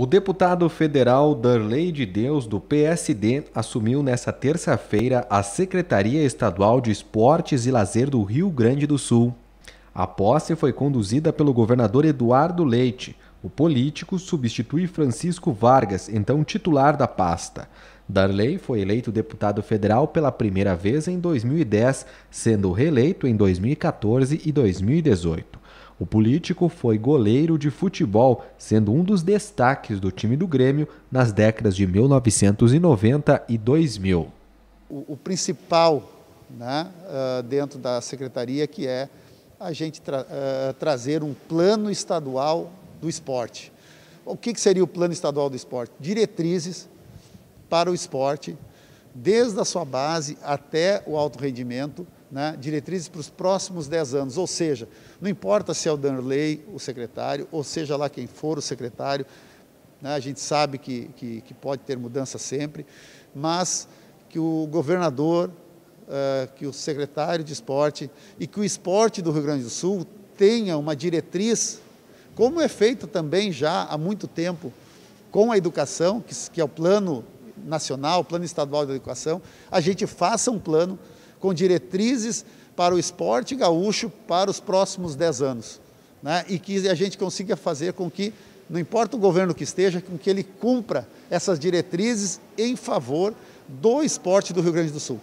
O deputado federal Darley de Deus, do PSD, assumiu nesta terça-feira a Secretaria Estadual de Esportes e Lazer do Rio Grande do Sul. A posse foi conduzida pelo governador Eduardo Leite. O político substitui Francisco Vargas, então titular da pasta. Darley foi eleito deputado federal pela primeira vez em 2010, sendo reeleito em 2014 e 2018. O político foi goleiro de futebol, sendo um dos destaques do time do Grêmio nas décadas de 1990 e 2000. O, o principal né, ah, dentro da secretaria que é a gente tra ah, trazer um plano estadual do esporte. O que, que seria o plano estadual do esporte? Diretrizes para o esporte, desde a sua base até o alto rendimento, né, diretrizes para os próximos 10 anos, ou seja, não importa se é o Danley o secretário, ou seja lá quem for o secretário, né, a gente sabe que, que, que, pode ter mudança sempre, mas que o governador, uh, que o secretário de esporte e que o esporte do Rio Grande do Sul tenha uma diretriz, como é feito também já há muito tempo com a educação, que, que é o plano nacional, plano estadual de educação, a gente faça um plano com diretrizes para o esporte gaúcho para os próximos 10 anos. Né? E que a gente consiga fazer com que, não importa o governo que esteja, com que ele cumpra essas diretrizes em favor do esporte do Rio Grande do Sul.